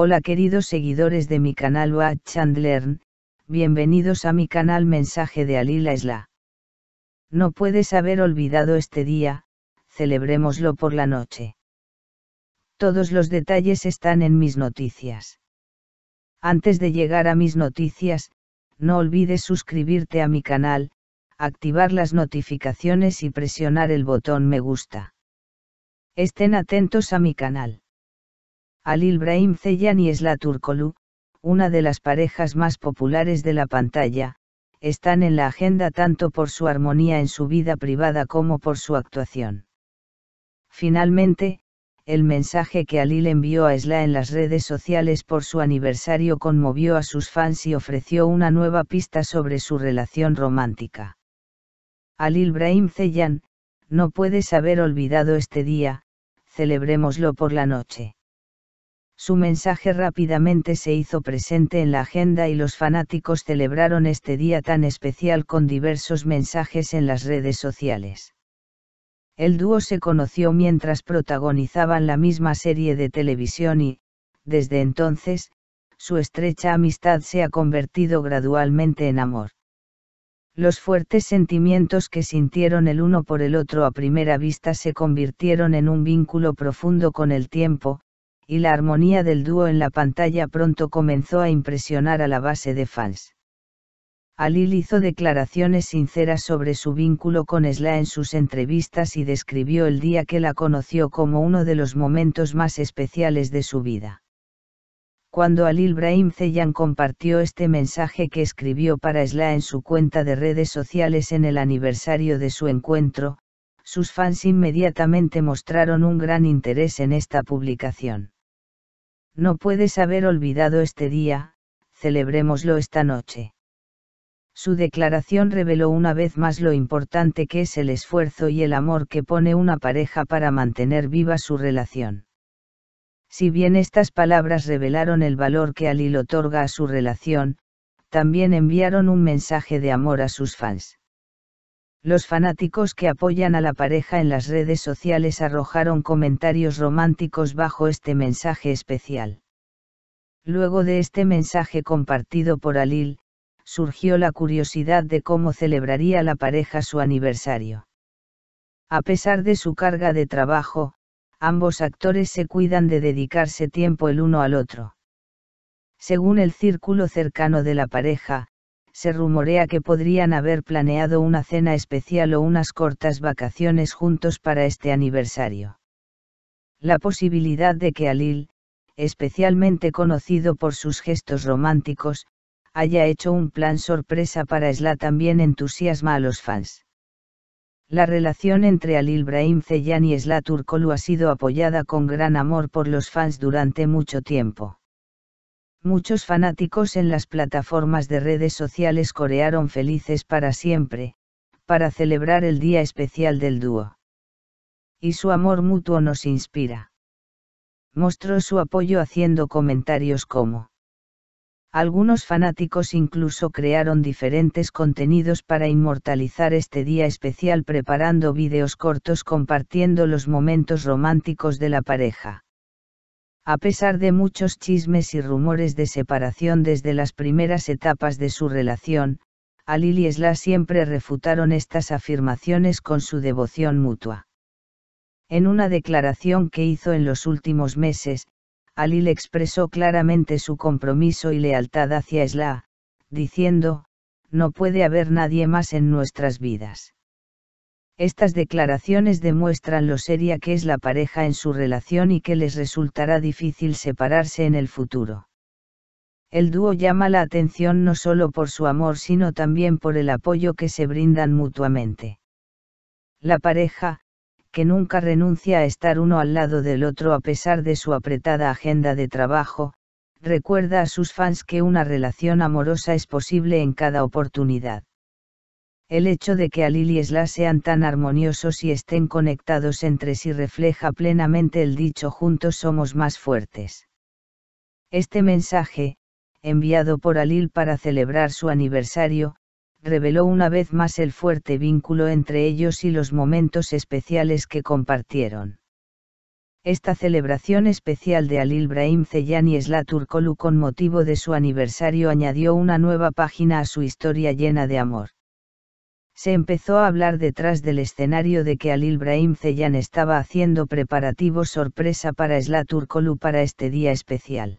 Hola queridos seguidores de mi canal and Chandler, bienvenidos a mi canal Mensaje de Alila Isla. No puedes haber olvidado este día, celebrémoslo por la noche. Todos los detalles están en mis noticias. Antes de llegar a mis noticias, no olvides suscribirte a mi canal, activar las notificaciones y presionar el botón me gusta. Estén atentos a mi canal. Alil Brahim Zeyan y Esla Turkolu, una de las parejas más populares de la pantalla, están en la agenda tanto por su armonía en su vida privada como por su actuación. Finalmente, el mensaje que Alil envió a Esla en las redes sociales por su aniversario conmovió a sus fans y ofreció una nueva pista sobre su relación romántica. Alil Brahim Zeyan, no puedes haber olvidado este día, celebrémoslo por la noche. Su mensaje rápidamente se hizo presente en la agenda y los fanáticos celebraron este día tan especial con diversos mensajes en las redes sociales. El dúo se conoció mientras protagonizaban la misma serie de televisión y, desde entonces, su estrecha amistad se ha convertido gradualmente en amor. Los fuertes sentimientos que sintieron el uno por el otro a primera vista se convirtieron en un vínculo profundo con el tiempo, y la armonía del dúo en la pantalla pronto comenzó a impresionar a la base de fans. Alil hizo declaraciones sinceras sobre su vínculo con Esla en sus entrevistas y describió el día que la conoció como uno de los momentos más especiales de su vida. Cuando Alil Brahim Zeyan compartió este mensaje que escribió para Esla en su cuenta de redes sociales en el aniversario de su encuentro, sus fans inmediatamente mostraron un gran interés en esta publicación. No puedes haber olvidado este día, celebrémoslo esta noche. Su declaración reveló una vez más lo importante que es el esfuerzo y el amor que pone una pareja para mantener viva su relación. Si bien estas palabras revelaron el valor que Ali otorga a su relación, también enviaron un mensaje de amor a sus fans. Los fanáticos que apoyan a la pareja en las redes sociales arrojaron comentarios románticos bajo este mensaje especial. Luego de este mensaje compartido por Alil, surgió la curiosidad de cómo celebraría la pareja su aniversario. A pesar de su carga de trabajo, ambos actores se cuidan de dedicarse tiempo el uno al otro. Según el círculo cercano de la pareja, se rumorea que podrían haber planeado una cena especial o unas cortas vacaciones juntos para este aniversario. La posibilidad de que Alil, especialmente conocido por sus gestos románticos, haya hecho un plan sorpresa para Sla también entusiasma a los fans. La relación entre Alil Brahim Zeyan y Sla Turkolu ha sido apoyada con gran amor por los fans durante mucho tiempo muchos fanáticos en las plataformas de redes sociales corearon felices para siempre, para celebrar el día especial del dúo. Y su amor mutuo nos inspira. Mostró su apoyo haciendo comentarios como. Algunos fanáticos incluso crearon diferentes contenidos para inmortalizar este día especial preparando vídeos cortos compartiendo los momentos románticos de la pareja a pesar de muchos chismes y rumores de separación desde las primeras etapas de su relación, Alil y Sla siempre refutaron estas afirmaciones con su devoción mutua. En una declaración que hizo en los últimos meses, Alil expresó claramente su compromiso y lealtad hacia Sla, diciendo, no puede haber nadie más en nuestras vidas. Estas declaraciones demuestran lo seria que es la pareja en su relación y que les resultará difícil separarse en el futuro. El dúo llama la atención no solo por su amor sino también por el apoyo que se brindan mutuamente. La pareja, que nunca renuncia a estar uno al lado del otro a pesar de su apretada agenda de trabajo, recuerda a sus fans que una relación amorosa es posible en cada oportunidad. El hecho de que Alil y Esla sean tan armoniosos y estén conectados entre sí refleja plenamente el dicho juntos somos más fuertes. Este mensaje, enviado por Alil para celebrar su aniversario, reveló una vez más el fuerte vínculo entre ellos y los momentos especiales que compartieron. Esta celebración especial de Alil Brahim Zeyan y Esla Turkolu con motivo de su aniversario añadió una nueva página a su historia llena de amor se empezó a hablar detrás del escenario de que Alil Brahim Zeyan estaba haciendo preparativos sorpresa para Turkolu para este día especial.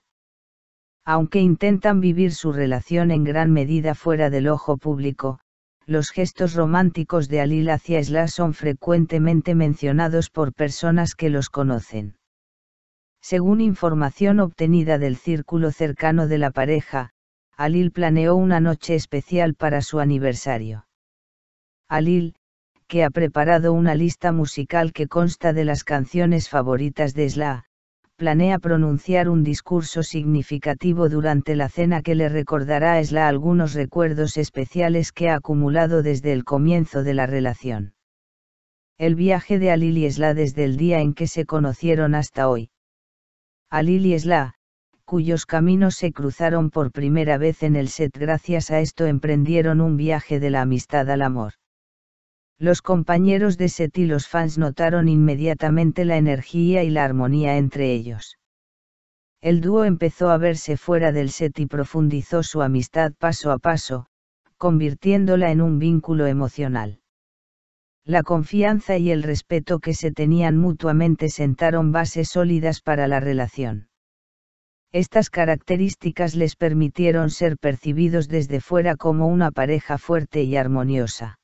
Aunque intentan vivir su relación en gran medida fuera del ojo público, los gestos románticos de Alil hacia Sla son frecuentemente mencionados por personas que los conocen. Según información obtenida del círculo cercano de la pareja, Alil planeó una noche especial para su aniversario. Alil, que ha preparado una lista musical que consta de las canciones favoritas de Sla, planea pronunciar un discurso significativo durante la cena que le recordará a Sla algunos recuerdos especiales que ha acumulado desde el comienzo de la relación. El viaje de Alil y Sla desde el día en que se conocieron hasta hoy. Alil y Sla, cuyos caminos se cruzaron por primera vez en el set gracias a esto emprendieron un viaje de la amistad al amor. Los compañeros de set y los fans notaron inmediatamente la energía y la armonía entre ellos. El dúo empezó a verse fuera del set y profundizó su amistad paso a paso, convirtiéndola en un vínculo emocional. La confianza y el respeto que se tenían mutuamente sentaron bases sólidas para la relación. Estas características les permitieron ser percibidos desde fuera como una pareja fuerte y armoniosa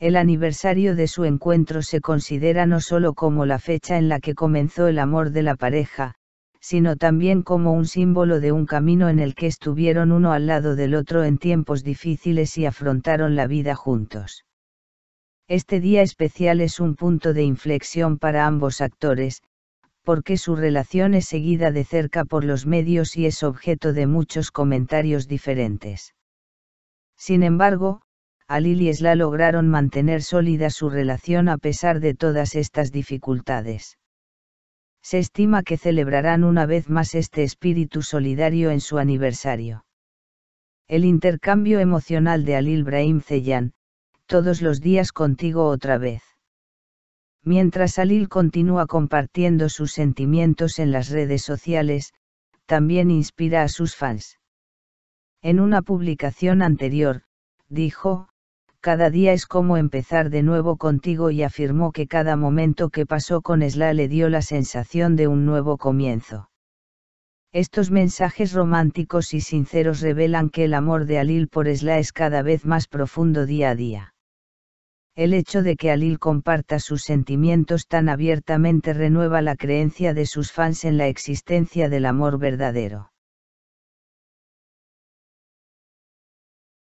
el aniversario de su encuentro se considera no solo como la fecha en la que comenzó el amor de la pareja, sino también como un símbolo de un camino en el que estuvieron uno al lado del otro en tiempos difíciles y afrontaron la vida juntos. Este día especial es un punto de inflexión para ambos actores, porque su relación es seguida de cerca por los medios y es objeto de muchos comentarios diferentes. Sin embargo, Alil y Esla lograron mantener sólida su relación a pesar de todas estas dificultades. Se estima que celebrarán una vez más este espíritu solidario en su aniversario. El intercambio emocional de Alil Brahim Ceyan, todos los días contigo otra vez. Mientras Alil continúa compartiendo sus sentimientos en las redes sociales, también inspira a sus fans. En una publicación anterior, dijo, cada día es como empezar de nuevo contigo y afirmó que cada momento que pasó con Esla le dio la sensación de un nuevo comienzo. Estos mensajes románticos y sinceros revelan que el amor de Alil por Esla es cada vez más profundo día a día. El hecho de que Alil comparta sus sentimientos tan abiertamente renueva la creencia de sus fans en la existencia del amor verdadero.